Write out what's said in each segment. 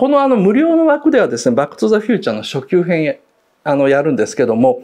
このあの無料の枠ではですね、バックトゥザフューチャーの初級編あのやるんですけども、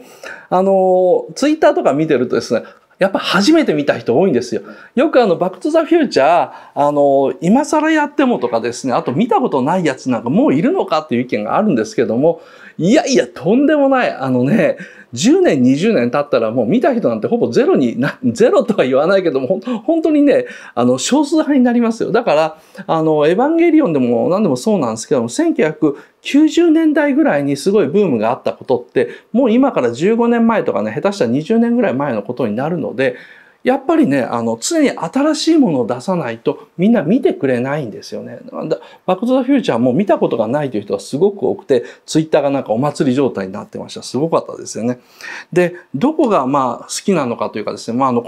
あの、ツイッターとか見てるとですね、やっぱ初めて見た人多いんですよ。よくあの、バックトゥザフューチャー、あの、今更やってもとかですね、あと見たことないやつなんかもういるのかっていう意見があるんですけども、いやいや、とんでもない。あのね、10年、20年経ったらもう見た人なんてほぼゼロにな、ゼロとは言わないけども、本当にね、あの、少数派になりますよ。だから、あの、エヴァンゲリオンでも何でもそうなんですけども、1990年代ぐらいにすごいブームがあったことって、もう今から15年前とかね、下手したら20年ぐらい前のことになるので、やっぱりね、あの、常に新しいものを出さないとみんな見てくれないんですよね。バックトゥザフューチャーも見たことがないという人はすごく多くて、ツイッターがなんかお祭り状態になってました。すごかったですよね。で、どこがまあ好きなのかというかですね、まああの、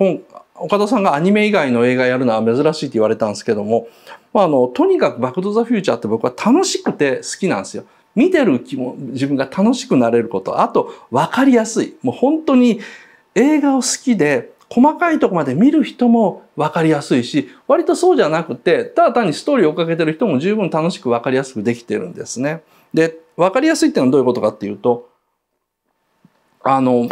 岡田さんがアニメ以外の映画やるのは珍しいって言われたんですけども、まあ、あの、とにかくバックトゥザフューチャーって僕は楽しくて好きなんですよ。見てる気も、自分が楽しくなれること。あと、わかりやすい。もう本当に映画を好きで、細かいとこまで見る人も分かりやすいし割とそうじゃなくてただ単にストーリーを追っかけてる人も十分楽しく分かりやすくできてるんですね。で分かりやすいっていうのはどういうことかっていうとあの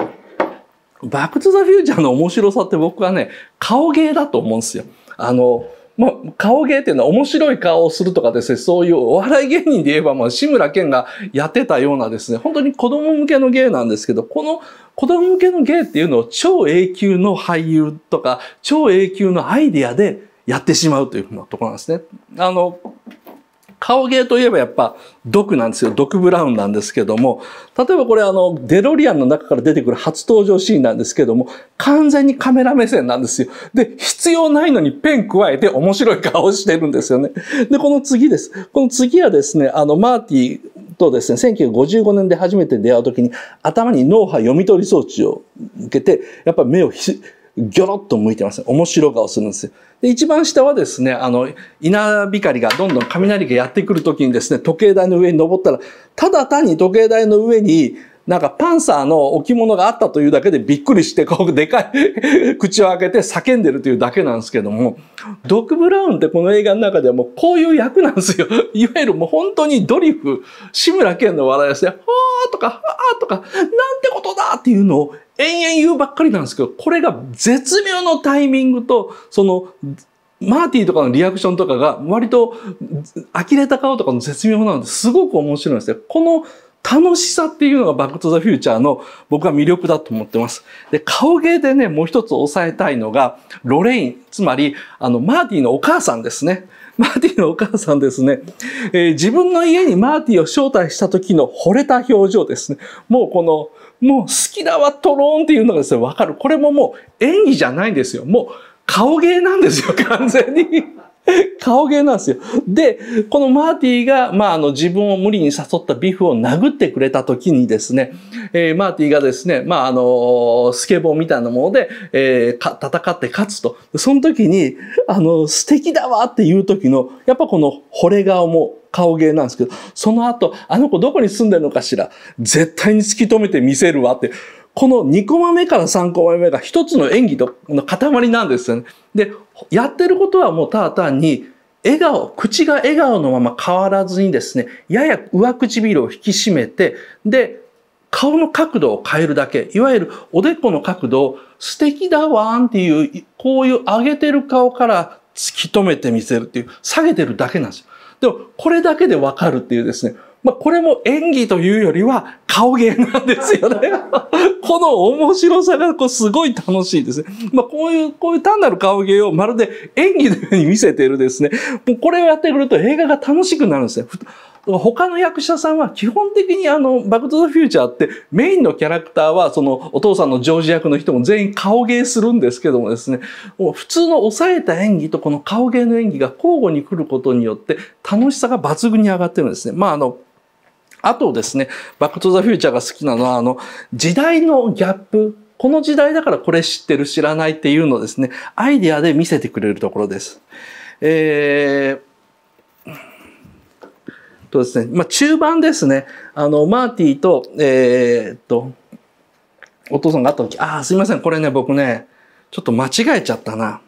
バック・トゥ・ザ・フューチャーの面白さって僕はね顔芸だと思うんですよ。あのまあ、顔芸っていうのは面白い顔をするとかですね、そういうお笑い芸人で言えば、まあ、志村けんがやってたようなですね、本当に子供向けの芸なんですけど、この子供向けの芸っていうのを超永久の俳優とか、超永久のアイディアでやってしまうというふうなところなんですね。あの、顔芸といえばやっぱ毒なんですよ。毒ブラウンなんですけども、例えばこれあの、デロリアンの中から出てくる初登場シーンなんですけども、完全にカメラ目線なんですよ。で、必要ないのにペン加えて面白い顔してるんですよね。で、この次です。この次はですね、あの、マーティとですね、1955年で初めて出会う時に頭に脳波読み取り装置を受けて、やっぱ目をひギョロッと向いてます。面白顔するんですよ。で、一番下はですね、あの、稲光がどんどん雷がやってくるときにですね、時計台の上に登ったら、ただ単に時計台の上に、なんかパンサーの置物があったというだけでびっくりして、こうでかい 口を開けて叫んでるというだけなんですけども、ドック・ブラウンってこの映画の中ではもうこういう役なんですよ。いわゆるもう本当にドリフ、志村けんの笑いですね、はーとか、はーとか、なんてことだっていうのを延々言うばっかりなんですけど、これが絶妙のタイミングと、その、マーティーとかのリアクションとかが割と呆れた顔とかの絶妙なのですごく面白いんですね。この楽しさっていうのがバックトゥザフューチャーの僕は魅力だと思ってます。で、顔芸でね、もう一つ抑えたいのが、ロレイン、つまり、あの、マーティーのお母さんですね。マーティーのお母さんですね。えー、自分の家にマーティーを招待した時の惚れた表情ですね。もうこの、もう好きだわ、トローンっていうのがですね、わかる。これももう演技じゃないんですよ。もう顔芸なんですよ、完全に。顔芸なんですよ。で、このマーティが、まあ、あの、自分を無理に誘ったビフを殴ってくれた時にですね、えー、マーティがですね、まあ、あの、スケボーみたいなもので、えー、戦って勝つと。その時に、あの、素敵だわっていう時の、やっぱこの惚れ顔も顔芸なんですけど、その後、あの子どこに住んでるのかしら絶対に突き止めてみせるわって、この2コマ目から3コマ目が一つの演技の塊なんですよね。で、やってることはもうただ単に、笑顔、口が笑顔のまま変わらずにですね、やや上唇を引き締めて、で、顔の角度を変えるだけ、いわゆるおでこの角度を素敵だわんっていう、こういう上げてる顔から突き止めてみせるっていう、下げてるだけなんですよ。でも、これだけでわかるっていうですね、まあ、これも演技というよりは顔芸なんですよね。この面白さがこうすごい楽しいですね。まあ、こういう、こういう単なる顔芸をまるで演技のように見せてるですね。もうこれをやってくると映画が楽しくなるんですよ。他の役者さんは基本的にあの、バックトゥザフューチャーってメインのキャラクターはそのお父さんのジョージ役の人も全員顔芸するんですけどもですね、もう普通の抑えた演技とこの顔芸の演技が交互に来ることによって楽しさが抜群に上がってるんですね。まああの、あとですね、バックトゥザフューチャーが好きなのは、あの、時代のギャップ。この時代だからこれ知ってる知らないっていうのをですね、アイディアで見せてくれるところです。えー、とですね、まあ中盤ですね、あの、マーティーと、えー、と、お父さんがあった時、ああ、すいません、これね、僕ね、ちょっと間違えちゃったな。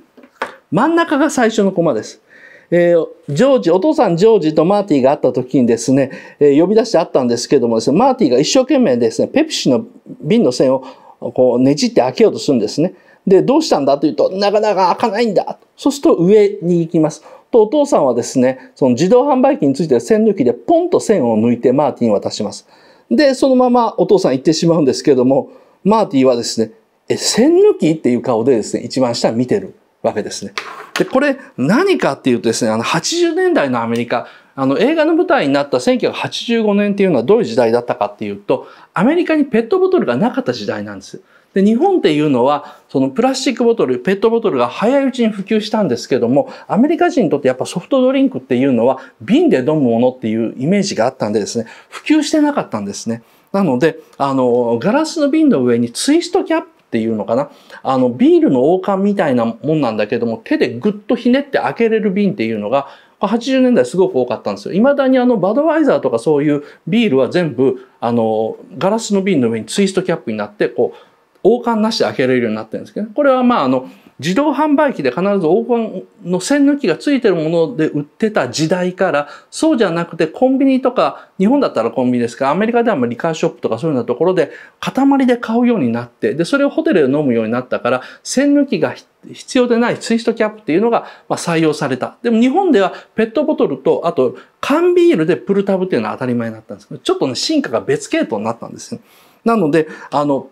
真ん中が最初のコマです。えー、ジョージ、お父さんジョージとマーティが会った時にですね、えー、呼び出して会ったんですけどもですね、マーティが一生懸命ですね、ペプシの瓶の線をこうねじって開けようとするんですね。で、どうしたんだというと、なかなか開かないんだ。そうすると上に行きます。と、お父さんはですね、その自動販売機についてる栓抜きでポンと線を抜いてマーティに渡します。で、そのままお父さん行ってしまうんですけども、マーティはですね、え、栓抜きっていう顔でですね、一番下見てる。わけですね。で、これ何かっていうとですね、あの80年代のアメリカ、あの映画の舞台になった1985年っていうのはどういう時代だったかっていうと、アメリカにペットボトルがなかった時代なんです。で、日本っていうのは、そのプラスチックボトル、ペットボトルが早いうちに普及したんですけども、アメリカ人にとってやっぱソフトドリンクっていうのは瓶で飲むものっていうイメージがあったんでですね、普及してなかったんですね。なので、あの、ガラスの瓶の上にツイストキャップっていうのかな。あの、ビールの王冠みたいなもんなんだけども、手でぐっとひねって開けれる瓶っていうのが、80年代すごく多かったんですよ。未だにあのバドワイザーとかそういうビールは全部あのガラスの瓶の上にツイストキャップになってこう王冠なしで開けられるようになってるんですけど、これはまああの自動販売機で必ず黄金の栓抜きがついてるもので売ってた時代からそうじゃなくてコンビニとか日本だったらコンビニですがアメリカではリカーショップとかそういうようなところで塊で買うようになってでそれをホテルで飲むようになったから栓抜きが必要でないツイストキャップっていうのが採用された。でも日本ではペットボトルとあと缶ビールでプルタブっていうのは当たり前になったんですけどちょっとね進化が別系統になったんですよ。なのであの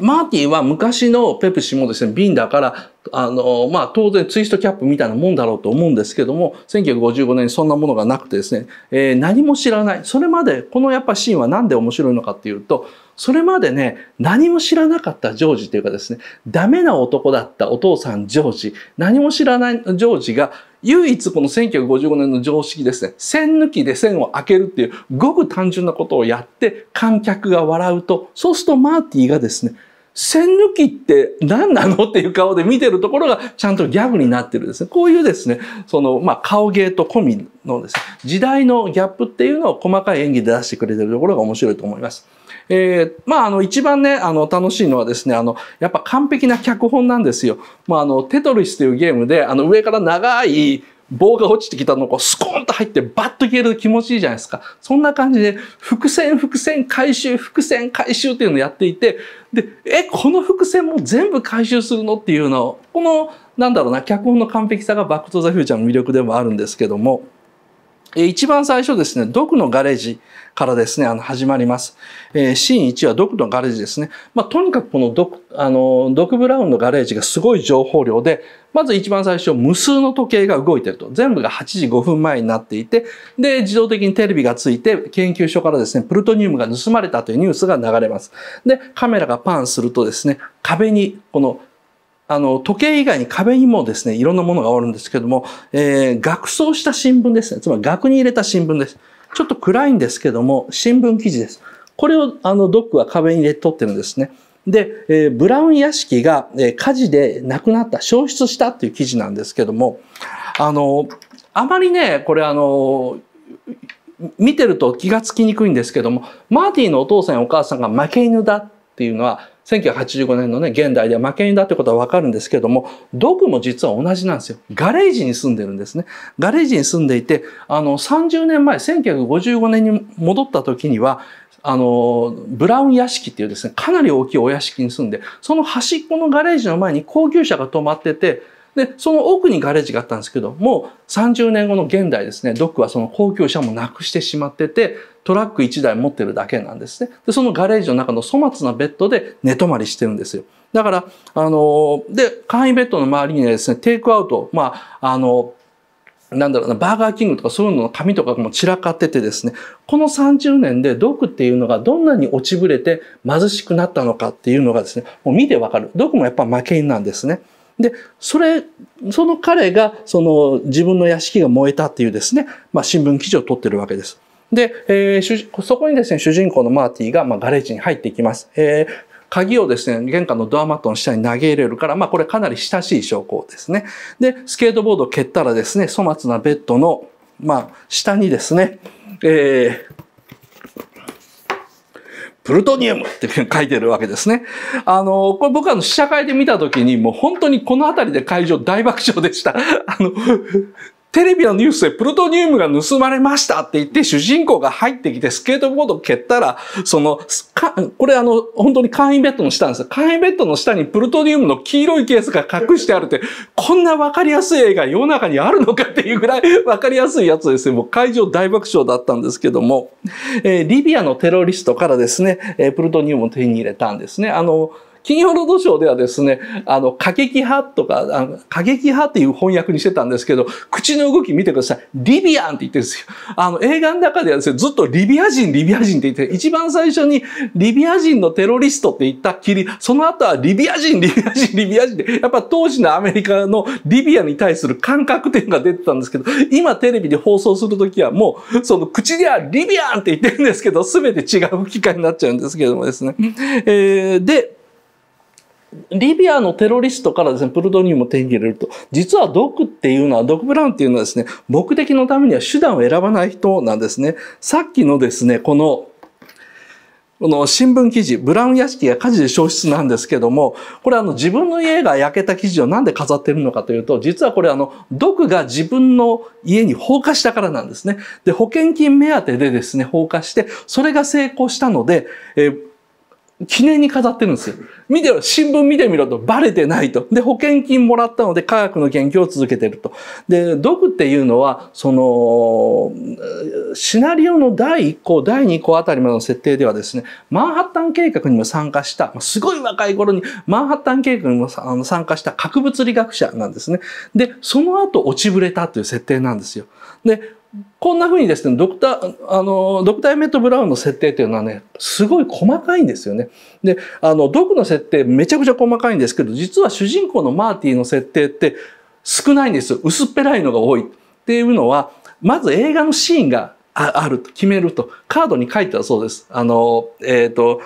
マーティは昔のペプシもですね、瓶だから、あの、まあ、当然ツイストキャップみたいなもんだろうと思うんですけども、1955年にそんなものがなくてですね、えー、何も知らない。それまで、このやっぱシーンはなんで面白いのかっていうと、それまでね、何も知らなかったジョージというかですね、ダメな男だったお父さんジョージ、何も知らないジョージが、唯一この1955年の常識ですね線抜きで線を開けるっていうごく単純なことをやって観客が笑うとそうするとマーティがですね線抜きって何なのっていう顔で見てるところがちゃんとギャグになってるですね。こういうですね、その、まあ、顔芸と込みのですね、時代のギャップっていうのを細かい演技で出してくれてるところが面白いと思います。えー、まあ、あの、一番ね、あの、楽しいのはですね、あの、やっぱ完璧な脚本なんですよ。まあ、あの、テトリスというゲームで、あの、上から長い棒が落ちてきたのをこうスコーンと入ってバッと消える気持ちいいじゃないですか。そんな感じで、伏線、伏線、回収、伏線、回収っていうのをやっていて、で、え、この伏線も全部回収するのっていうのを、この、なんだろうな、脚本の完璧さがバックトザフューチャーの魅力でもあるんですけども、一番最初ですね、毒のガレージ。からですね、あの、始まります。えー、シーン1はドクのガレージですね。まあ、とにかくこのドク、あの、ドクブラウンのガレージがすごい情報量で、まず一番最初、無数の時計が動いてると。全部が8時5分前になっていて、で、自動的にテレビがついて、研究所からですね、プルトニウムが盗まれたというニュースが流れます。で、カメラがパンするとですね、壁に、この、あの、時計以外に壁にもですね、いろんなものがおるんですけども、えー、額装した新聞ですね。つまり額に入れた新聞です。ちょっと暗いんですけども、新聞記事です。これをあのドックは壁に入れとってるんですね。で、えー、ブラウン屋敷が、え火事で亡くなった、消失したっていう記事なんですけども、あの、あまりね、これあの、見てると気がつきにくいんですけども、マーティのお父さんやお母さんが負け犬だっっていうのは1985年のね現代では負け犬だってことは分かるんですけどもドグも実は同じなんですよガレージに住んでるんですねガレージに住んでいてあの30年前1955年に戻った時にはあのブラウン屋敷っていうですねかなり大きいお屋敷に住んでその端っこのガレージの前に高級車が止まっててでその奥にガレージがあったんですけどもう30年後の現代ですねドックはその高級車もなくしてしまっててトラック1台持ってるだけなんですね。で、そのガレージの中の粗末なベッドで寝泊まりしてるんですよ。だから、あの、で、簡易ベッドの周りにはですね、テイクアウト、まあ、あの、なんだろうな、バーガーキングとかそういうのの紙とかも散らかっててですね、この30年で毒っていうのがどんなに落ちぶれて貧しくなったのかっていうのがですね、もう見てわかる。毒もやっぱ負け犬なんですね。で、それ、その彼が、その自分の屋敷が燃えたっていうですね、まあ新聞記事を取ってるわけです。で、えー、そこにですね、主人公のマーティが、まあ、ガレージに入っていきます。えー、鍵をですね、玄関のドアマットの下に投げ入れるから、まあこれかなり親しい証拠ですね。で、スケートボードを蹴ったらですね、粗末なベッドの、まあ、下にですね、えー、プルトニウムって書いてるわけですね。あの、これ僕はの試写会で見た時にもう本当にこの辺りで会場大爆笑でした。あの、テレビのニュースでプルトニウムが盗まれましたって言って主人公が入ってきてスケートボードを蹴ったら、その、これあの、本当に簡易ベッドの下なんですよ。簡易ベッドの下にプルトニウムの黄色いケースが隠してあるって、こんなわかりやすい映画世の中にあるのかっていうぐらいわかりやすいやつですね。もう会場大爆笑だったんですけども、えー、リビアのテロリストからですね、えー、プルトニウムを手に入れたんですね。あの、金曜ロードショーではですね、あの、過激派とか、あの過激派っていう翻訳にしてたんですけど、口の動き見てください。リビアンって言ってるんですよ。あの、映画の中ではですね、ずっとリビア人、リビア人って言って、一番最初にリビア人のテロリストって言ったきり、その後はリビア人、リビア人、リビア人って、やっぱ当時のアメリカのリビアに対する感覚点が出てたんですけど、今テレビで放送するときはもう、その口ではリビアンって言ってるんですけど、すべて違う機会になっちゃうんですけどもですね。えー、で、リビアのテロリストからですね、プルトニウムを手に入れると、実は毒っていうのは、毒ブラウンっていうのはですね、目的のためには手段を選ばない人なんですね。さっきのですね、この、この新聞記事、ブラウン屋敷が火事で消失なんですけども、これあの自分の家が焼けた記事をなんで飾ってるのかというと、実はこれあの、毒が自分の家に放火したからなんですね。で、保険金目当てでですね、放火して、それが成功したので、えー記念に飾ってるんですよ。見てろ、新聞見てみろと、バレてないと。で、保険金もらったので科学の研究を続けてると。で、毒っていうのは、その、シナリオの第1項、第2項あたりまでの設定ではですね、マンハッタン計画にも参加した、すごい若い頃にマンハッタン計画にも参加した核物理学者なんですね。で、その後落ちぶれたという設定なんですよ。で、こんなふうにですね、ドクター、あの、ドクター・エメット・ブラウンの設定というのはね、すごい細かいんですよね。で、あの、ドクの設定めちゃくちゃ細かいんですけど、実は主人公のマーティの設定って少ないんです薄っぺらいのが多い。っていうのは、まず映画のシーンがあると決めると、カードに書いてあるそうです。あの、えっ、ー、と、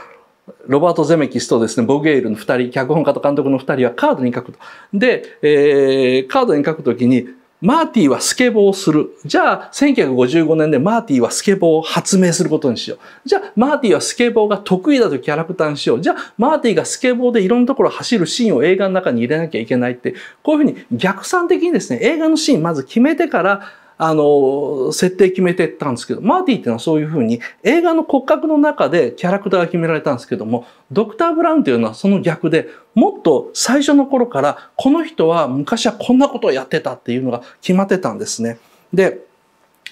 ロバート・ゼメキスとですね、ボゲイルの2人、脚本家と監督の2人はカードに書くと。で、えー、カードに書くときに、マーティはスケボーをする。じゃあ、1955年でマーティーはスケボーを発明することにしよう。じゃあ、マーティーはスケボーが得意だとキャラクターにしよう。じゃあ、マーティーがスケボーでいろんなところを走るシーンを映画の中に入れなきゃいけないって、こういうふうに逆算的にですね、映画のシーンまず決めてから、あの、設定決めてったんですけど、マーティーっていうのはそういうふうに映画の骨格の中でキャラクターが決められたんですけども、ドクター・ブラウンというのはその逆で、もっと最初の頃から、この人は昔はこんなことをやってたっていうのが決まってたんですね。で、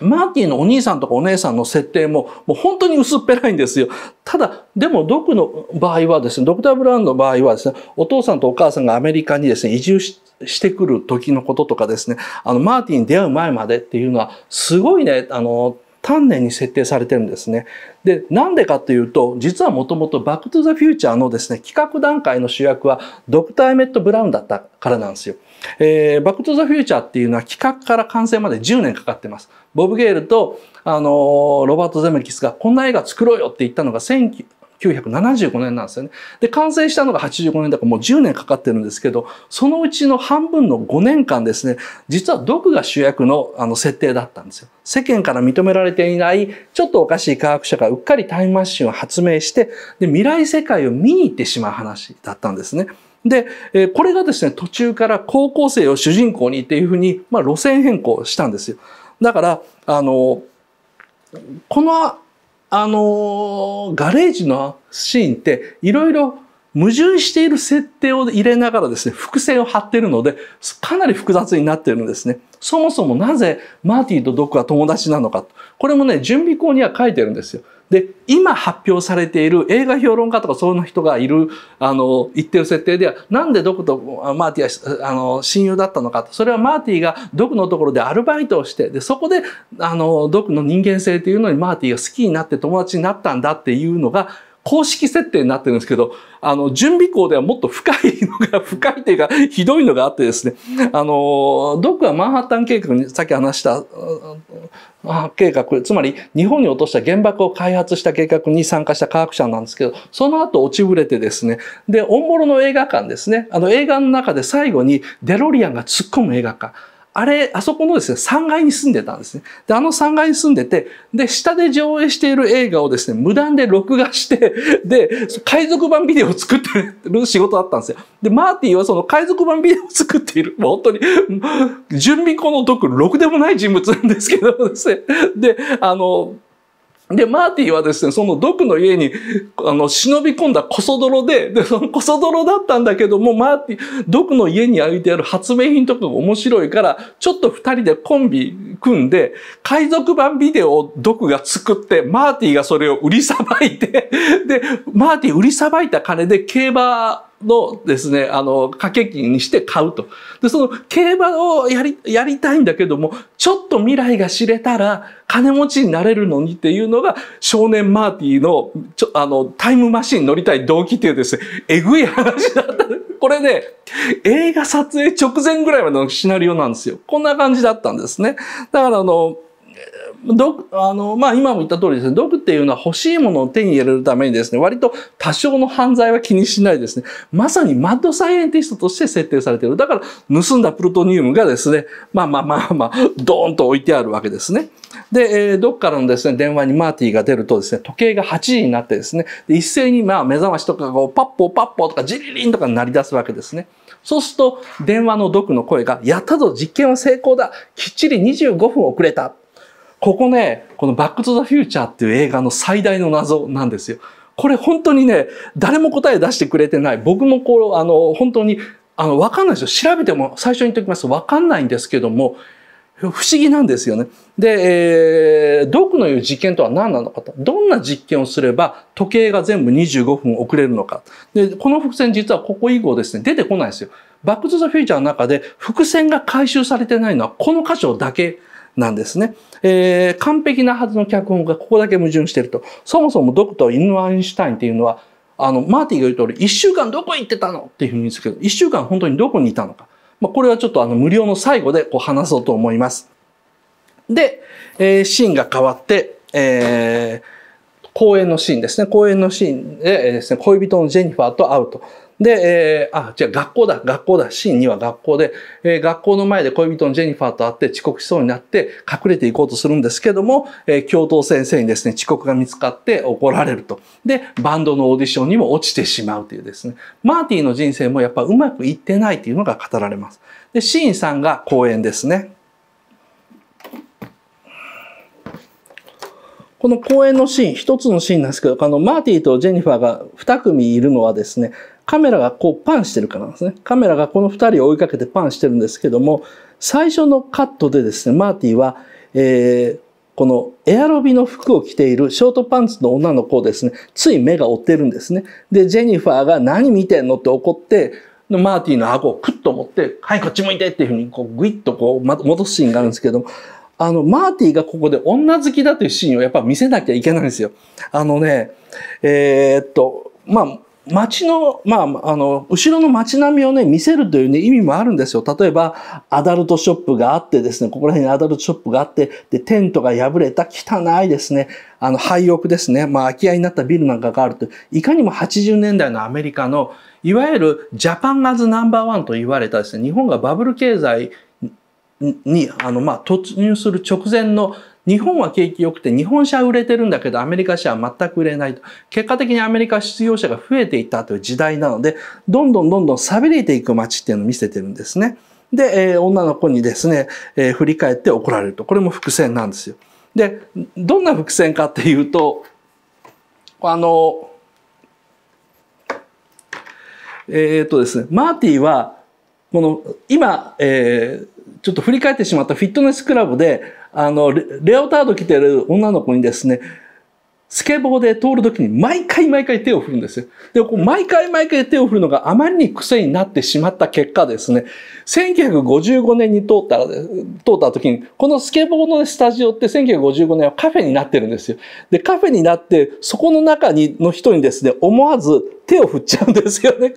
マーティのお兄さんとかお姉さんの設定も、もう本当に薄っぺらいんですよ。ただ、でも、ドクの場合はですね、ドクター・ブラウンの場合はですね、お父さんとお母さんがアメリカにですね、移住してくる時のこととかですね、あの、マーティに出会う前までっていうのは、すごいね、あの、丹念に設定されてるんですね。で、なんでかというと、実はもともとバックトゥザフューチャーのですね、企画段階の主役はドクター・エメット・ブラウンだったからなんですよ。えー、バックトゥザフューチャーっていうのは企画から完成まで10年かかってます。ボブ・ゲールと、あのー、ロバート・ゼメキスがこんな映画作ろうよって言ったのが1975年なんですよね。で、完成したのが85年だからもう10年かかってるんですけど、そのうちの半分の5年間ですね、実は毒が主役のあの設定だったんですよ。世間から認められていない、ちょっとおかしい科学者がうっかりタイムマシンを発明して、で、未来世界を見に行ってしまう話だったんですね。で、えこれがですね、途中から高校生を主人公にっていうふうに、まあ、路線変更したんですよ。だから、あの、このあのガレージのシーンっていろいろ矛盾している設定を入れながらですね、伏線を張ってるので、かなり複雑になってるんですね。そもそもなぜマーティーとドックは友達なのか。これもね、準備校には書いてるんですよ。で今発表されている映画評論家とかそういう人がいるあの言ってる設定ではなんでドクとマーティはあの親友だったのかとそれはマーティがドクのところでアルバイトをしてでそこであのドクの人間性というのにマーティが好きになって友達になったんだっていうのが公式設定になってるんですけど、あの、準備校ではもっと深いのが、深いというか、ひどいのがあってですね、あの、ドックはマンハッタン計画にさっき話した、計画、つまり日本に落とした原爆を開発した計画に参加した科学者なんですけど、その後落ちぶれてですね、で、オンボロの映画館ですね、あの映画の中で最後にデロリアンが突っ込む映画館。あれ、あそこのですね、3階に住んでたんですね。で、あの3階に住んでて、で、下で上映している映画をですね、無断で録画して、で、海賊版ビデオを作ってる仕事だったんですよ。で、マーティーはその海賊版ビデオを作っている、もう本当に、準備校の毒、ろくでもない人物なんですけどですね。で、あの、で、マーティはですね、その毒の家に、あの、忍び込んだコソ泥で、で、そのコソ泥だったんだけども、マーティ、毒の家に置いてある発明品とかが面白いから、ちょっと二人でコンビ組んで、海賊版ビデオを毒が作って、マーティがそれを売りさばいて、で、マーティ売りさばいた金で競馬のですね、あの、掛け金にして買うと。で、その競馬をやり、やりたいんだけども、ちょっと未来が知れたら金持ちになれるのにっていうのが少年マーティーの、ちょ、あの、タイムマシン乗りたい動機っていうですね、えぐい話だった。これね、映画撮影直前ぐらいまでのシナリオなんですよ。こんな感じだったんですね。だからあの、毒あのまあ、今も言った通りですね毒っていうのは欲しいものを手に入れるためにですね割と多少の犯罪は気にしないですねまさにマッドサイエンティストとして設定されているだから盗んだプルトニウムがですねまあまあまあまあドーンと置いてあるわけですねで、えー、どっからのですね電話にマーティが出るとですね時計が8時になってですね一斉にまあ目覚ましとかこパッポパッポとかジリリンとか鳴り出すわけですねそうすると電話の毒の声が「やったぞ実験は成功だきっちり25分遅れた」ここね、このバックトゥザフューチャーっていう映画の最大の謎なんですよ。これ本当にね、誰も答え出してくれてない。僕もこう、あの、本当に、あの、わかんないですよ。調べても最初に言っておきます。わかんないんですけども、不思議なんですよね。で、えー、ドクの言う実験とは何なのかと。どんな実験をすれば時計が全部25分遅れるのか。で、この伏線実はここ以降ですね、出てこないですよ。バックトゥザフューチャーの中で伏線が回収されてないのはこの箇所だけなんですね。えー、完璧なはずの脚本がここだけ矛盾してると。そもそもドクとインアインシュタインっていうのは、あの、マーティが言う通り、一週間どこ行ってたのっていうふうに言うんですけど、一週間本当にどこにいたのか。まあ、これはちょっとあの、無料の最後でこう話そうと思います。で、えー、シーンが変わって、えー、公園のシーンですね。公園のシーンでですね、恋人のジェニファーと会うと。で、えー、あ、じゃあ学校だ、学校だ、シーン2は学校で、えー、学校の前で恋人のジェニファーと会って遅刻しそうになって隠れていこうとするんですけども、えー、教頭先生にですね、遅刻が見つかって怒られると。で、バンドのオーディションにも落ちてしまうというですね、マーティの人生もやっぱうまくいってないというのが語られます。で、シーンさんが講演ですね。この公演のシーン、一つのシーンなんですけど、あの、マーティとジェニファーが二組いるのはですね、カメラがこうパンしてるからなんですね。カメラがこの2人を追いかけてパンしてるんですけども、最初のカットでですね、マーティは、えー、このエアロビの服を着ているショートパンツの女の子をですね、つい目が追ってるんですね。で、ジェニファーが何見てんのって怒って、マーティの顎をクッと持って、はい、こっち向いてっていうふうに、こう、グイッとこう、戻すシーンがあるんですけども、あの、マーティがここで女好きだというシーンをやっぱ見せなきゃいけないんですよ。あのね、えー、っと、まあ、街の、まあ、あの、後ろの街並みをね、見せるというね、意味もあるんですよ。例えば、アダルトショップがあってですね、ここら辺にアダルトショップがあって、で、テントが破れた汚いですね、あの、廃屋ですね、まあ、空き家になったビルなんかがあると、いかにも80年代のアメリカの、いわゆるジャパンアズナンバーワンと言われたですね、日本がバブル経済に、あの、まあ、突入する直前の日本は景気良くて日本車売れてるんだけどアメリカ車は全く売れないと。結果的にアメリカ失業者が増えていったという時代なので、どんどんどんどん寂れていく街っていうのを見せてるんですね。で、えー、女の子にですね、えー、振り返って怒られると。これも伏線なんですよ。で、どんな伏線かっていうと、あの、えー、っとですね、マーティは、この、今、えー、ちょっと振り返ってしまったフィットネスクラブで、あのレオタード着てる女の子にですねスケボーで通るときに毎回毎回手を振るんですよ。で、こう毎回毎回手を振るのがあまりに癖になってしまった結果ですね、1955年に通ったら、通ったときに、このスケボーのスタジオって1955年はカフェになってるんですよ。で、カフェになって、そこの中にの人にですね、思わず手を振っちゃうんですよね。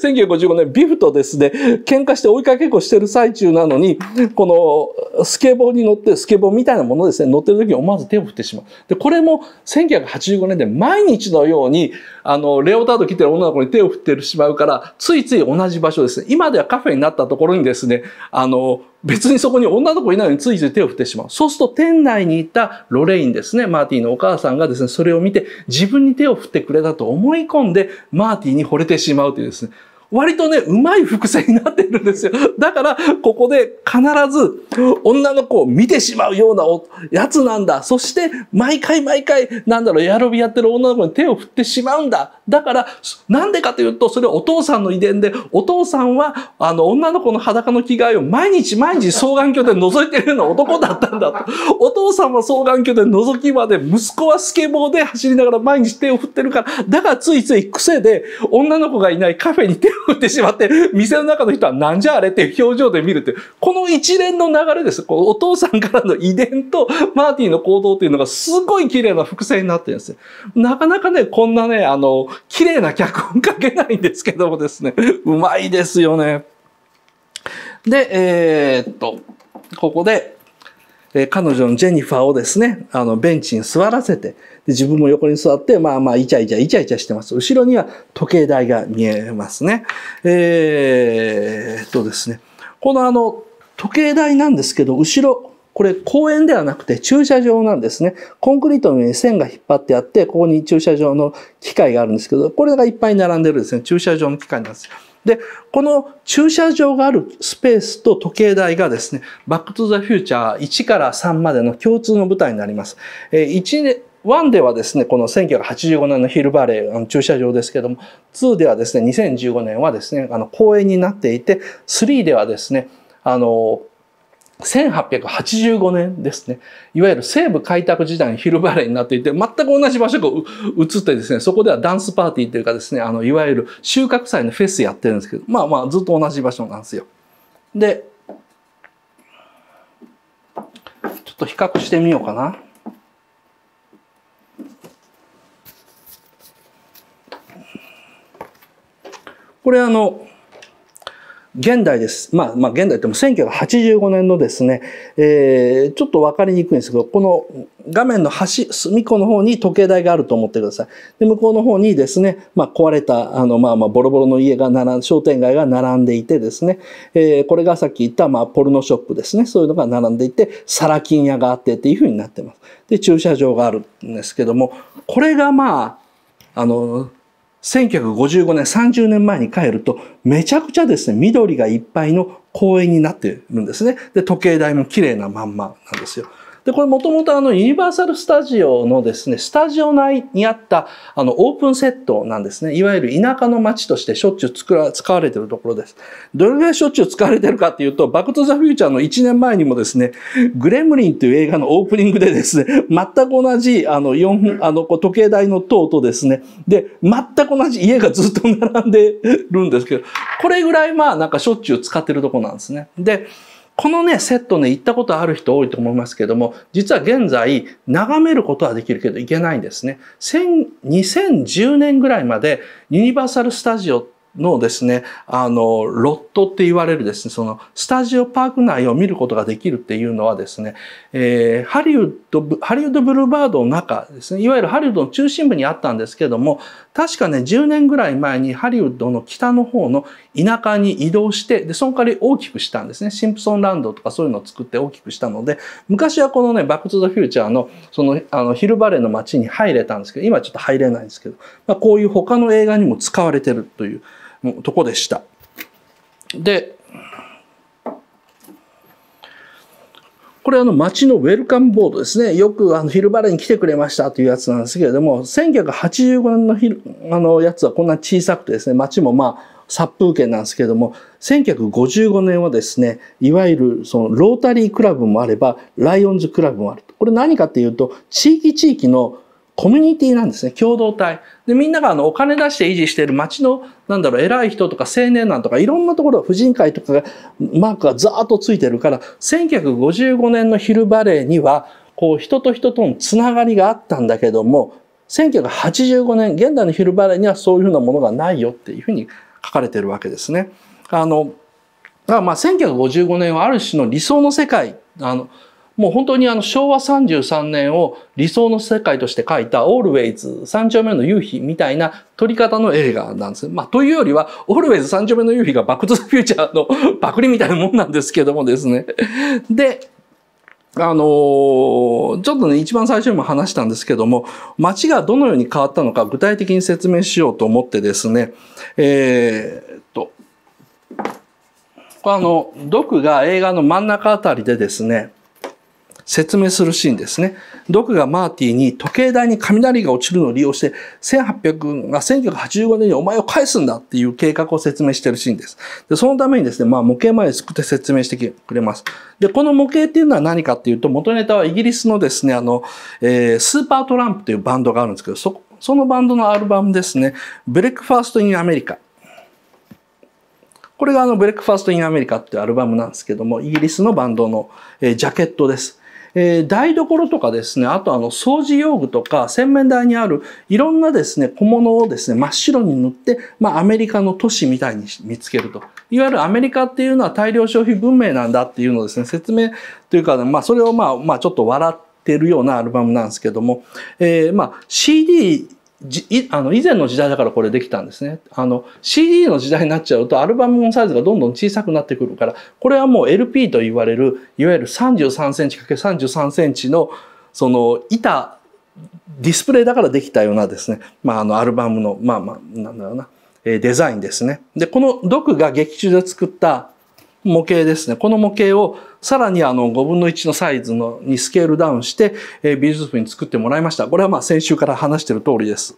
1955年、ビフとですね、喧嘩して追いかけっこしてる最中なのに、このスケボーに乗って、スケボーみたいなものですね、乗ってる時に思わず手を振ってしまう。で、これも1985年で毎日のように、あの、レオタード着てる女の子に手を振ってしまうから、ついつい同じ場所ですね。今ではカフェになったところにですね、あの、別にそこに女の子いないのについつい手を振ってしまう。そうすると店内にいたロレインですね、マーティのお母さんがですね、それを見て自分に手を振ってくれたと思い込んで、マーティーに惚れてしまうというですね、割とね、うまい伏線になってるんですよ。だから、ここで必ず女の子を見てしまうようなやつなんだ。そして、毎回毎回、なんだろう、エアロビやってる女の子に手を振ってしまうんだ。だから、なんでかというと、それお父さんの遺伝で、お父さんは、あの、女の子の裸の着替えを毎日毎日双眼鏡で覗いてるような男だったんだと。お父さんは双眼鏡で覗きまで、息子はスケボーで走りながら毎日手を振ってるから、だからついつい癖で、女の子がいないカフェに手をを振ってしまって、店の中の人はなんじゃあれっていう表情で見るって、この一連の流れです。こうお父さんからの遺伝とマーティの行動っていうのがすごい綺麗な伏線になってるんですなかなかね、こんなね、あの、綺麗な脚本書けないんですけどもですね、うまいですよね。で、えー、っと、ここで、え彼女のジェニファーをですね、あの、ベンチに座らせて、で自分も横に座って、まあまあ、イチャイチャ、イチャイチャしてます。後ろには時計台が見えますね。えー、っとですね、このあの、時計台なんですけど、後ろ、これ公園ではなくて駐車場なんですね。コンクリートの上に線が引っ張ってあって、ここに駐車場の機械があるんですけど、これがいっぱい並んでるんですね。駐車場の機械なんですよ。で、この駐車場があるスペースと時計台がですね、バックトゥザフューチャー1から3までの共通の舞台になります。え1、1ではですね、この1985年のヒルバレーの駐車場ですけども、2ではですね、2015年はですね、あの公園になっていて、3ではですね、あの、1885年ですね。いわゆる西部開拓時代のヒルバレーになっていて、全く同じ場所が移ってですね、そこではダンスパーティーというかですね、あの、いわゆる収穫祭のフェスやってるんですけど、まあまあずっと同じ場所なんですよ。で、ちょっと比較してみようかな。これあの、現代です。まあ、まあ、現代っても1985年のですね、えー、ちょっとわかりにくいんですけど、この画面の端、隅っこの方に時計台があると思ってください。で、向こうの方にですね、まあ、壊れた、あの、まあまあ、ボロボロの家が並ん、商店街が並んでいてですね、えー、これがさっき言った、まあ、ポルノショップですね、そういうのが並んでいて、サラ金屋があってっていうふうになってます。で、駐車場があるんですけども、これがまあ、あの、1955年、30年前に帰ると、めちゃくちゃですね、緑がいっぱいの公園になってるんですね。で、時計台も綺麗なまんまなんですよ。で、これもともとあのユニバーサルスタジオのですね、スタジオ内にあったあのオープンセットなんですね。いわゆる田舎の街としてしょっちゅう使われてるところです。どれぐらいしょっちゅう使われてるかっていうと、バックトザフューチャーの1年前にもですね、グレムリンという映画のオープニングでですね、全く同じあの4、あの時計台の塔とですね、で、全く同じ家がずっと並んでるんですけど、これぐらいまあなんかしょっちゅう使ってるとこなんですね。で、このね、セットね、行ったことある人多いと思いますけども、実は現在、眺めることはできるけど行けないんですね。2010年ぐらいまで、ユニバーサル・スタジオのですね、あの、ロットって言われるですね、その、スタジオパーク内を見ることができるっていうのはですね、えー、ハリウッハリウッドブルーバードの中ですね、いわゆるハリウッドの中心部にあったんですけども、確かね、10年ぐらい前にハリウッドの北の方の田舎に移動して、で、その代わり大きくしたんですね。シンプソンランドとかそういうのを作って大きくしたので、昔はこのね、バックトゥザフューチャーの、その、あの、ヒルバレーの街に入れたんですけど、今ちょっと入れないんですけど、まあ、こういう他の映画にも使われてるというとこでした。で、これあの街のウェルカムボードですね。よくあの昼バレに来てくれましたというやつなんですけれども、1985年の昼あのやつはこんな小さくてですね、街もまあ殺風景なんですけれども、1955年はですね、いわゆるそのロータリークラブもあれば、ライオンズクラブもある。これ何かっていうと、地域地域のコミュニティなんですね。共同体。で、みんながあの、お金出して維持している街の、なんだろう、偉い人とか青年なんとか、いろんなところ、婦人会とかが、マークがザーッとついてるから、1955年のヒルバレーには、こう、人と人とのつながりがあったんだけども、1985年、現代のヒルバレーにはそういうふうなものがないよっていうふうに書かれてるわけですね。あの、だからまあ、1955年はある種の理想の世界、あの、もう本当にあの昭和33年を理想の世界として書いた「オールウェイズ三丁目の夕日」みたいな撮り方の映画なんです。まあ、というよりは「オールウェイズ三丁目の夕日」が「バック・トゥ・ザ・フューチャー」のパ クリみたいなもんなんですけどもですね。であのー、ちょっとね、一番最初にも話したんですけども、街がどのように変わったのか具体的に説明しようと思ってですね、えー、っと、あの、ドクが映画の真ん中あたりでですね、説明するシーンですね。ドクがマーティに時計台に雷が落ちるのを利用して、1800が1985年にお前を返すんだっていう計画を説明してるシーンです。で、そのためにですね、まあ模型まで作って説明してくれます。で、この模型っていうのは何かっていうと、元ネタはイギリスのですね、あの、えー、スーパートランプというバンドがあるんですけど、そ、そのバンドのアルバムですね、ブレックファースト・イン・アメリカ。これがあの、ブレックファースト・イン・アメリカっていうアルバムなんですけども、イギリスのバンドの、えー、ジャケットです。えー、台所とかですね、あとあの掃除用具とか洗面台にあるいろんなですね、小物をですね、真っ白に塗って、まあアメリカの都市みたいに見つけると。いわゆるアメリカっていうのは大量消費文明なんだっていうのをですね、説明というか、まあそれをまあ、まあちょっと笑ってるようなアルバムなんですけども、えー、まあ CD じいあの以前の時代だからこれできたんですねあの CD の時代になっちゃうとアルバムのサイズがどんどん小さくなってくるからこれはもう LP と言われるいわゆる3 3ンチ× 3 3ンチのその板ディスプレイだからできたようなですね、まあ、あのアルバムのまあまあなんだろうなデザインですね。でこの毒が劇中で作った模型ですね。この模型をさらにあの5分の1のサイズのにスケールダウンして、え美術部に作ってもらいました。これはまあ先週から話してる通りです。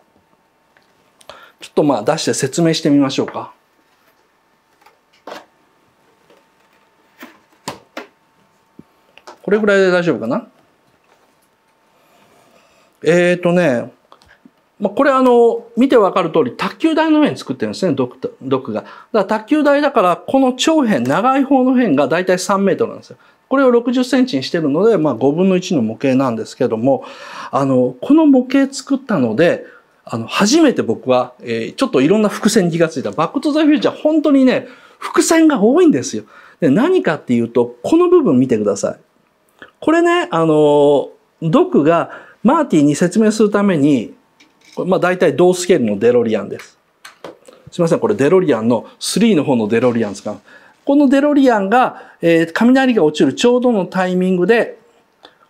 ちょっとまあ出して説明してみましょうか。これぐらいで大丈夫かなえっ、ー、とね、まあ、これあの、見てわかる通り、卓球台のに作ってるんですね、ドクドクが。だから卓球台だから、この長辺、長い方の辺がだいたい3メートルなんですよ。これを60センチにしてるので、まあ5分の1の模型なんですけども、あの、この模型作ったので、あの、初めて僕は、えー、ちょっといろんな伏線気がついた。バックトゥザフューチャー、本当にね、伏線が多いんですよ。で、何かっていうと、この部分見てください。これね、あの、ドクがマーティに説明するために、まあ、大体同スケールのデロリアンです。すみません、これデロリアンの3の方のデロリアンですか。このデロリアンが、えー、雷が落ちるちょうどのタイミングで、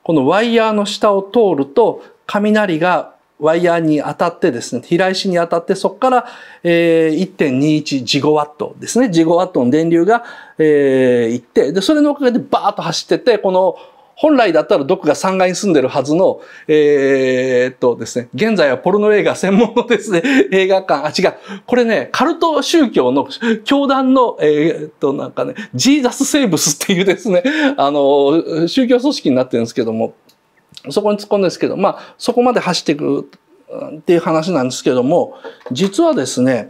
このワイヤーの下を通ると、雷がワイヤーに当たってですね、飛来しに当たって、そこから、えー、1.21ジゴワットですね、ジゴワットの電流が、えー、いって、で、それのおかげでバーッと走ってて、この本来だったらドクが3階に住んでるはずの、えー、っとですね、現在はポルノ映画専門のですね、映画館、あ、違う。これね、カルト宗教の教団の、えー、っと、なんかね、ジーザス・セーブスっていうですね、あの、宗教組織になってるんですけども、そこに突っ込んでるんですけど、まあ、そこまで走っていくっていう話なんですけども、実はですね、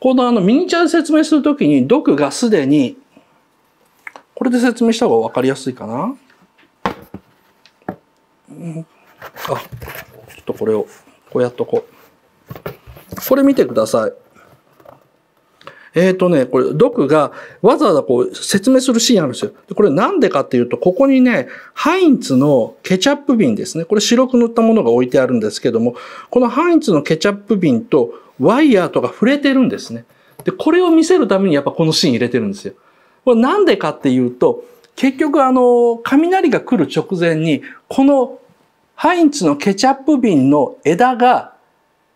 このあのミニチュアで説明するときに、毒がすでに、これで説明した方が分かりやすいかな。あ、ちょっとこれを、こうやっとこう。これ見てください。えっ、ー、とね、これ、毒がわざわざこう説明するシーンあるんですよ。これなんでかっていうと、ここにね、ハインツのケチャップ瓶ですね。これ白く塗ったものが置いてあるんですけども、このハインツのケチャップ瓶とワイヤーとか触れてるんですね。で、これを見せるためにやっぱこのシーン入れてるんですよ。これなんでかっていうと、結局あの、雷が来る直前に、このハインツのケチャップ瓶の枝が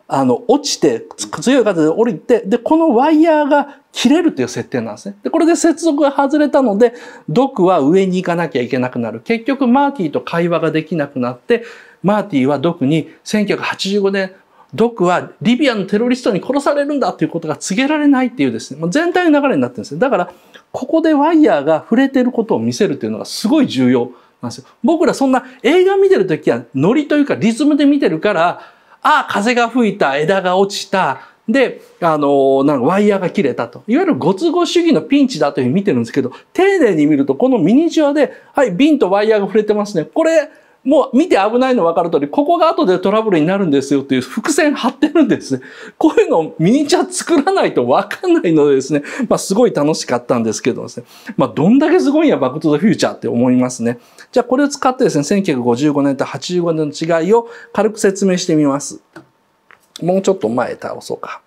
あの落ちて強い風で降りてでこのワイヤーが切れるという設定なんですね。でこれで接続が外れたので毒は上に行かなきゃいけなくなる結局マーティーと会話ができなくなってマーティーは毒に1985年毒はリビアのテロリストに殺されるんだということが告げられないっていうですね、全体の流れになってるんですね。だから、ここでワイヤーが触れてることを見せるというのがすごい重要なんですよ。僕らそんな映画見てる時はノリというかリズムで見てるから、ああ、風が吹いた、枝が落ちた、で、あの、なんかワイヤーが切れたと。いわゆるご都合主義のピンチだというふうに見てるんですけど、丁寧に見るとこのミニチュアで、はい、瓶とワイヤーが触れてますね。これ、もう見て危ないの分かる通り、ここが後でトラブルになるんですよっていう伏線張ってるんですね。こういうのをミニチュア作らないと分かんないのでですね、まあすごい楽しかったんですけどですね、まあどんだけすごいんや、バックトゥザフューチャーって思いますね。じゃあこれを使ってですね、1955年と85年の違いを軽く説明してみます。もうちょっと前倒そうか。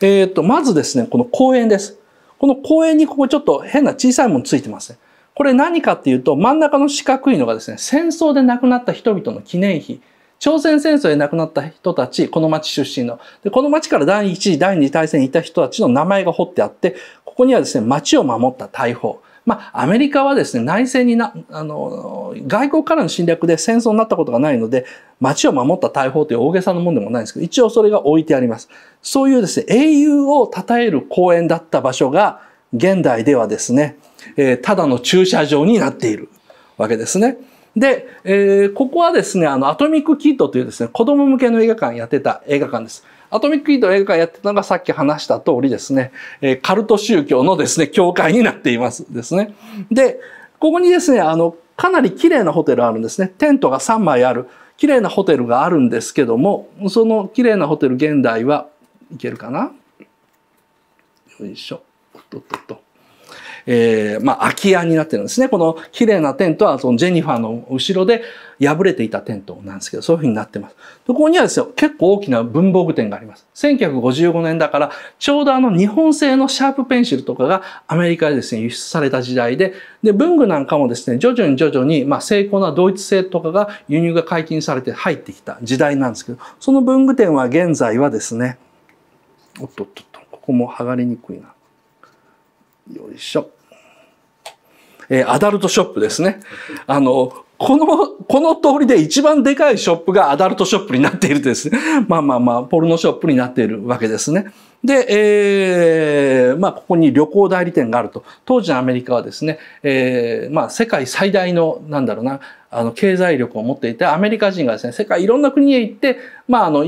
えっ、ー、と、まずですね、この公園です。この公園にここちょっと変な小さいものついてますね。これ何かっていうと、真ん中の四角いのがですね、戦争で亡くなった人々の記念碑。朝鮮戦争で亡くなった人たち、この町出身の。で、この町から第1次、第2次大戦にいた人たちの名前が彫ってあって、ここにはですね、町を守った大砲。まあ、アメリカはですね、内戦にな、あの、外国からの侵略で戦争になったことがないので、町を守った大砲という大げさなもんでもないんですけど、一応それが置いてあります。そういうですね、英雄を称える公園だった場所が、現代ではですね、えー、ただの駐車場になっているわけですね。で、えー、ここはですね、あの、アトミックキッドというですね、子供向けの映画館やってた映画館です。アトミックキッド映画館やってたのがさっき話した通りですね、えー、カルト宗教のですね、教会になっていますですね。で、ここにですね、あの、かなり綺麗なホテルあるんですね。テントが3枚ある、綺麗なホテルがあるんですけども、その綺麗なホテル現代はいけるかなよいしょ。とっとっと。えー、まあ、空き家になってるんですね。この綺麗なテントは、そのジェニファーの後ろで破れていたテントなんですけど、そういうふうになってます。ここにはですよ、結構大きな文房具店があります。1955年だから、ちょうどあの日本製のシャープペンシルとかがアメリカでですね、輸出された時代で、で、文具なんかもですね、徐々に徐々に、まあ、精巧なドイツ製とかが輸入が解禁されて入ってきた時代なんですけど、その文具店は現在はですね、おっとっとっと、ここも剥がれにくいな。よいしょ。えー、アダルトショップですね。あの、この、この通りで一番でかいショップがアダルトショップになっているですね。まあまあまあ、ポルノショップになっているわけですね。で、えー、まあ、ここに旅行代理店があると。当時のアメリカはですね、えー、まあ、世界最大の、なんだろうな、あの、経済力を持っていて、アメリカ人がですね、世界いろんな国へ行って、まあ、あの、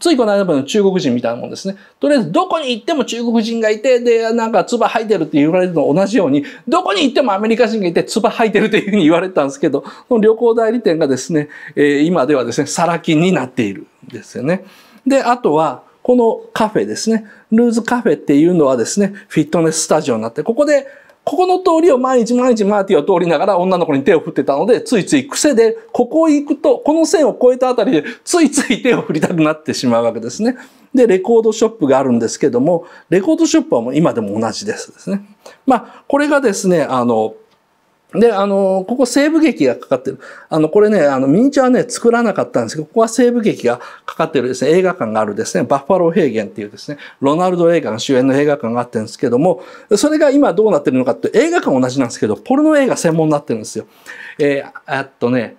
ついこの間までの中国人みたいなもんですね。とりあえず、どこに行っても中国人がいて、で、なんか、唾吐いてるって言われるのと同じように、どこに行ってもアメリカ人がいて、唾吐いてるっていうふうに言われたんですけど、その旅行代理店がですね、えー、今ではですね、サラ金になっているんですよね。で、あとは、このカフェですね。ルーズカフェっていうのはですね、フィットネススタジオになって、ここで、ここの通りを毎日毎日マーティを通りながら女の子に手を振ってたので、ついつい癖で、ここ行くと、この線を越えたあたりで、ついつい手を振りたくなってしまうわけですね。で、レコードショップがあるんですけども、レコードショップはもう今でも同じですですね。まあ、これがですね、あの、で、あの、ここ西部劇がかかってる。あの、これね、あの、ミニチュアね、作らなかったんですけど、ここは西部劇がかかってるですね、映画館があるですね、バッファロー平原っていうですね、ロナルド・レーガン主演の映画館があってるんですけども、それが今どうなってるのかって、映画館同じなんですけど、ポルノ映画専門になってるんですよ。えー、っとね、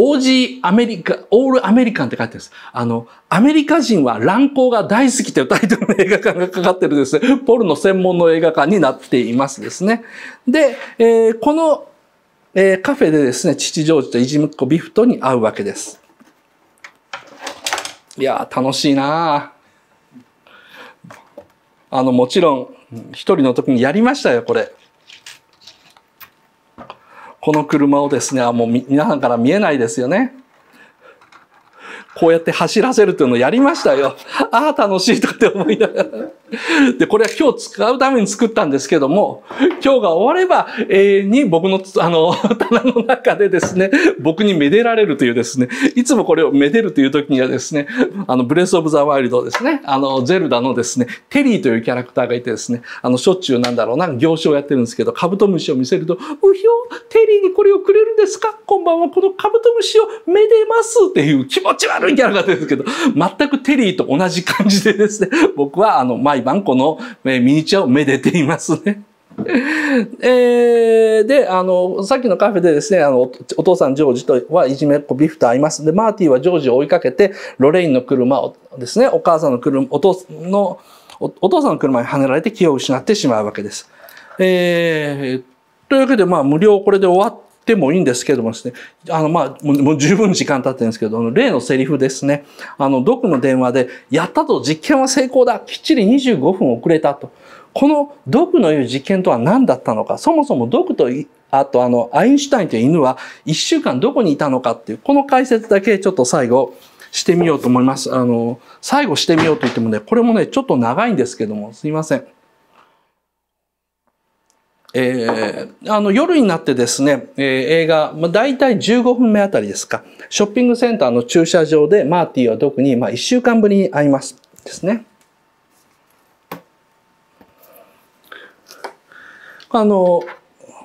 オージーアメリカ、オールアメリカンって書いてるんです。あの、アメリカ人は乱行が大好きというタイトルの映画館がかかってるですね、ポルノ専門の映画館になっていますですね。で、えー、このえー、カフェでですね、父ジョージといじめっ子ビフトに会うわけです。いや楽しいなあの、もちろん、一人の時にやりましたよ、これ。この車をですね、あもう皆さんから見えないですよね。こうやって走らせるというのをやりましたよ。ああ、楽しいとかって思いながら。で、これは今日使うために作ったんですけども、今日が終われば永遠に僕の、あの、棚の中でですね、僕にめでられるというですね、いつもこれをめでるという時にはですね、あの、ブレスオブザワイルドですね、あの、ゼルダのですね、テリーというキャラクターがいてですね、あの、しょっちゅうなんだろうな、行商をやってるんですけど、カブトムシを見せると、うひょ、テリーにこれをくれるんですかこんばんは、このカブトムシをめでますっていう気持ち悪いいキャラが出るけど、全くテリーと同じ感じでですね、僕はあの、毎晩このミニチュアをめでていますね。えー、であのさっきのカフェでですねあのお父さんジョージとはいじめっ子ビフと会いますでマーティはジョージを追いかけてロレインの車をですねお母さんの車お父のお父さんの車に跳ねられて気を失ってしまうわけです。えー、というわけでまあ無料これで終わっってもいいんですけどもですね、あの、まあ、もう十分時間経ってるんですけど、例のセリフですね。あの、ドクの電話で、やったと実験は成功だきっちり25分遅れたと。この毒の言う実験とは何だったのか、そもそも毒とあとあの、アインシュタインという犬は1週間どこにいたのかっていう、この解説だけちょっと最後してみようと思います。あの、最後してみようと言ってもね、これもね、ちょっと長いんですけども、すいません。えー、あの夜になってですね、えー、映画、まあ、大体15分目あたりですか、ショッピングセンターの駐車場でマーティーは特に、まあ、1週間ぶりに会います。ですね。あの、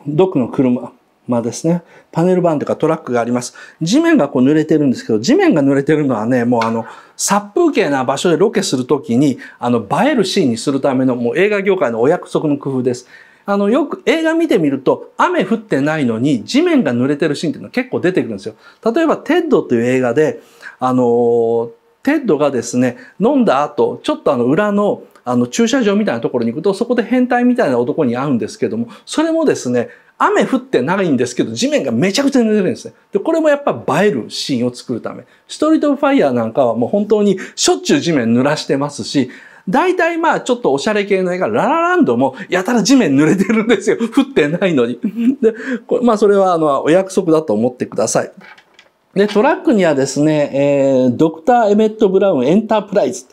ドクの車、まあ、ですね。パネルバンとかトラックがあります。地面がこう濡れてるんですけど、地面が濡れてるのはね、もうあの、殺風景な場所でロケするときに、あの、映えるシーンにするための、もう映画業界のお約束の工夫です。あの、よく映画見てみると、雨降ってないのに地面が濡れてるシーンっていうのは結構出てくるんですよ。例えば、テッドという映画で、あの、テッドがですね、飲んだ後、ちょっとあの、裏の、あの、駐車場みたいなところに行くと、そこで変態みたいな男に会うんですけども、それもですね、雨降ってないんですけど、地面がめちゃくちゃ濡れてるんですね。で、これもやっぱ映えるシーンを作るため。ストリートファイヤーなんかはもう本当にしょっちゅう地面濡らしてますし、大体まあちょっとおしゃれ系の映画、ララランドもやたら地面濡れてるんですよ。降ってないのに。で、まあそれはあの、お約束だと思ってください。で、トラックにはですね、えー、ドクター・エメット・ブラウン・エンタープライズ。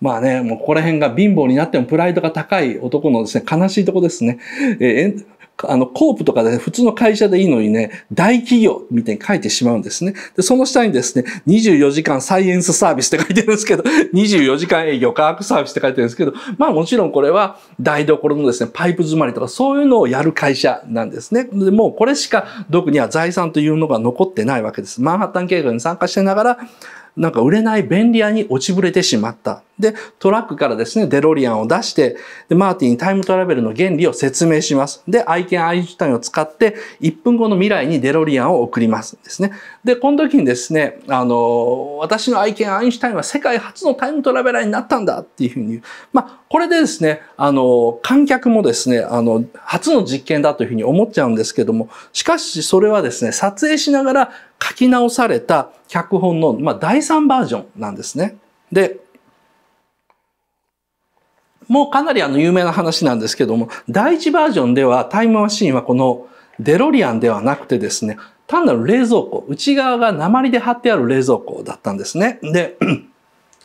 まあね、もうここら辺が貧乏になってもプライドが高い男のですね、悲しいとこですね。えーあの、コープとかで、普通の会社でいいのにね、大企業みたいに書いてしまうんですね。で、その下にですね、24時間サイエンスサービスって書いてるんですけど、24 時間営業科学サービスって書いてるんですけど、まあもちろんこれは台所のですね、パイプ詰まりとかそういうのをやる会社なんですね。で、もうこれしか、毒には財産というのが残ってないわけです。マンハッタン計画に参加しながら、なんか売れない便利屋に落ちぶれてしまった。で、トラックからですね、デロリアンを出して、で、マーティンにタイムトラベルの原理を説明します。で、愛犬アインシュタインを使って、1分後の未来にデロリアンを送ります。ですね。で、この時にですね、あの、私の愛犬アインシュタインは世界初のタイムトラベラーになったんだっていうふうに言う。まあ、これでですね、あの、観客もですね、あの、初の実験だというふうに思っちゃうんですけども、しかしそれはですね、撮影しながら書き直された脚本の、まあ、第3バージョンなんですね。で、もうかなりあの有名な話なんですけども、第1バージョンではタイムマシンはこのデロリアンではなくてですね、単なる冷蔵庫、内側が鉛で貼ってある冷蔵庫だったんですね。で、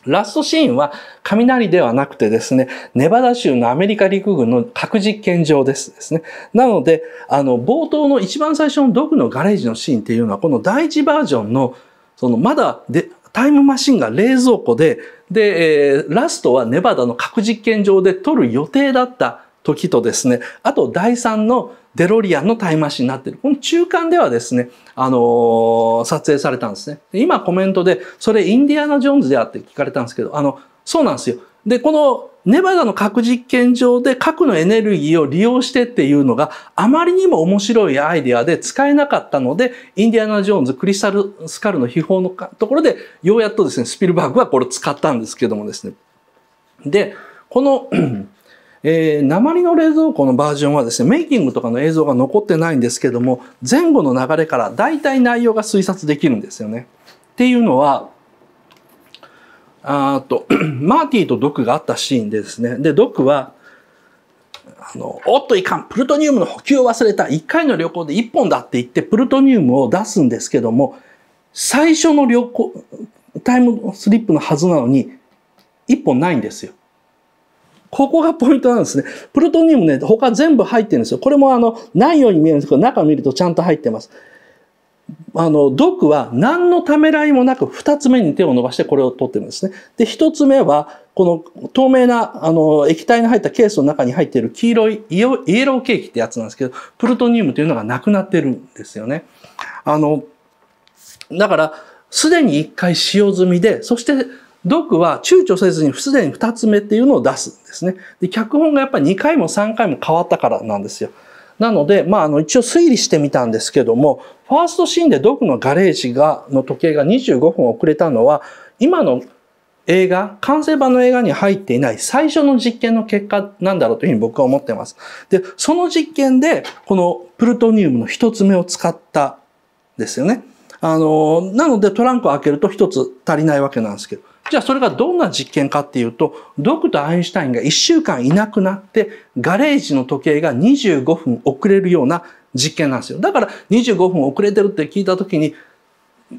ラストシーンは雷ではなくてですね、ネバダ州のアメリカ陸軍の核実験場ですですね。なので、あの、冒頭の一番最初のドグのガレージのシーンっていうのは、この第一バージョンの、その、まだで、タイムマシンが冷蔵庫で、で、えー、ラストはネバダの核実験場で撮る予定だった時とですね、あと第3のデロリアンのタイムマシンになってる。この中間ではですね、あのー、撮影されたんですね。今コメントで、それインディアナ・ジョーンズであって聞かれたんですけど、あの、そうなんですよ。で、このネバダの核実験場で核のエネルギーを利用してっていうのがあまりにも面白いアイデアで使えなかったので、インディアナ・ジョーンズ、クリスタル・スカルの秘宝のところで、ようやっとですね、スピルバーグはこれ使ったんですけどもですね。で、このえー、鉛の冷蔵庫のバージョンはですね、メイキングとかの映像が残ってないんですけども、前後の流れから大体内容が推察できるんですよね。っていうのは、あと、マーティーとドクがあったシーンでですね、で、ドクは、あの、おっといかん、プルトニウムの補給を忘れた、1回の旅行で1本だって言って、プルトニウムを出すんですけども、最初の旅行、タイムスリップのはずなのに、1本ないんですよ。ここがポイントなんですね。プルトニウムね、他全部入ってるんですよ。これもあの、ないように見えるんですけど、中見るとちゃんと入ってます。あの、毒は何のためらいもなく2つ目に手を伸ばしてこれを取ってるんですね。で、1つ目は、この透明な、あの、液体の入ったケースの中に入っている黄色いイエローケーキってやつなんですけど、プルトニウムというのがなくなってるんですよね。あの、だから、すでに1回使用済みで、そして毒は躊躇せずにすでに二つ目っていうのを出すんですね。で、脚本がやっぱり二回も三回も変わったからなんですよ。なので、まあ、あの、一応推理してみたんですけども、ファーストシーンで毒のガレージが、の時計が25分遅れたのは、今の映画、完成版の映画に入っていない最初の実験の結果なんだろうというふうに僕は思ってます。で、その実験で、このプルトニウムの一つ目を使ったんですよね。あの、なのでトランクを開けると一つ足りないわけなんですけど、じゃあそれがどんな実験かっていうと、ドクとアインシュタインが1週間いなくなって、ガレージの時計が25分遅れるような実験なんですよ。だから25分遅れてるって聞いた時に、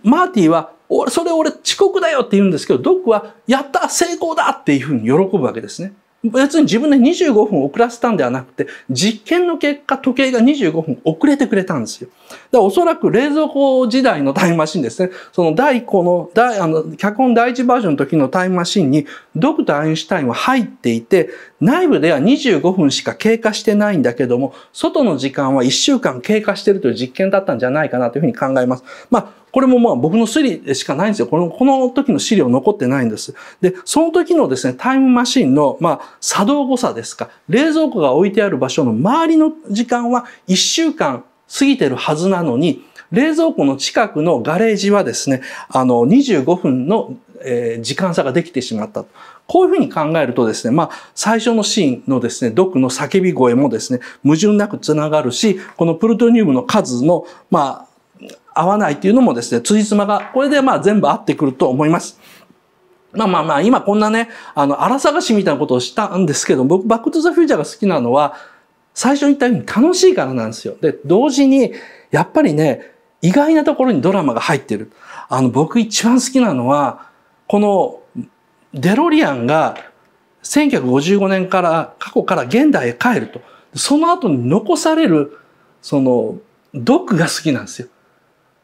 マーティーは、それ俺遅刻だよって言うんですけど、ドクは、やった成功だっていうふうに喜ぶわけですね。別に自分で25分遅らせたんではなくて、実験の結果、時計が25分遅れてくれたんですよ。で、おそらく冷蔵庫時代のタイムマシンですね。その第1個の、第、あの、脚本第1バージョンの時のタイムマシンに、ドクター・アインシュタインは入っていて、内部では25分しか経過してないんだけども、外の時間は1週間経過してるという実験だったんじゃないかなというふうに考えます。まあこれもまあ僕の推理しかないんですよ。この、この時の資料残ってないんです。で、その時のですね、タイムマシンの、まあ、作動誤差ですか、冷蔵庫が置いてある場所の周りの時間は1週間過ぎてるはずなのに、冷蔵庫の近くのガレージはですね、あの、25分の、え時間差ができてしまったこういうふうに考えるとですね、まあ、最初のシーンのですね、毒の叫び声もですね、矛盾なく繋がるし、このプルトニウムの数の、まあ、合わないっていうのもですね、辻褄が、これでまあ全部合ってくると思います。まあまあまあ、今こんなね、あの、荒探しみたいなことをしたんですけど、僕、バックトゥザフューチャーが好きなのは、最初に言ったように楽しいからなんですよ。で、同時に、やっぱりね、意外なところにドラマが入ってる。あの、僕一番好きなのは、この、デロリアンが、1955年から、過去から現代へ帰ると。その後に残される、その、ドックが好きなんですよ。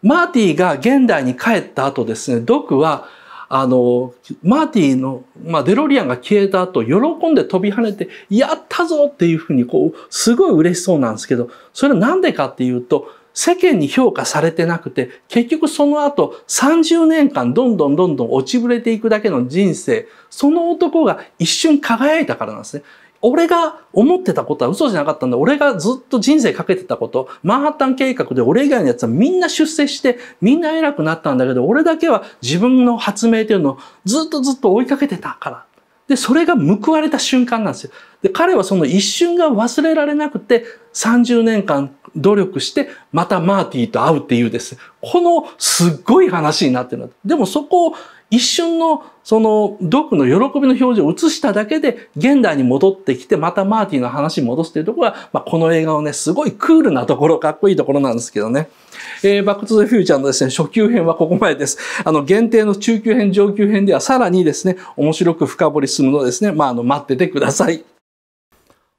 マーティーが現代に帰った後ですね、ドックは、あの、マーティの、まあ、デロリアンが消えた後、喜んで飛び跳ねて、やったぞっていうふうに、こう、すごい嬉しそうなんですけど、それはなんでかっていうと、世間に評価されてなくて、結局その後30年間どんどんどんどん落ちぶれていくだけの人生、その男が一瞬輝いたからなんですね。俺が思ってたことは嘘じゃなかったんだ。俺がずっと人生かけてたこと、マンハッタン計画で俺以外のやつはみんな出世して、みんな偉くなったんだけど、俺だけは自分の発明というのをずっとずっと追いかけてたから。で、それが報われた瞬間なんですよ。で、彼はその一瞬が忘れられなくて、30年間努力して、またマーティーと会うっていうです。このすっごい話になってるでもそこを一瞬のそのドクの喜びの表情を映しただけで現代に戻ってきてまたマーティの話に戻すというところが、まあ、この映画のねすごいクールなところかっこいいところなんですけどね。えー、バックトゥザフューチャーのですね初級編はここまでです。あの限定の中級編上級編ではさらにですね面白く深掘り進むのですねまああの待っててください。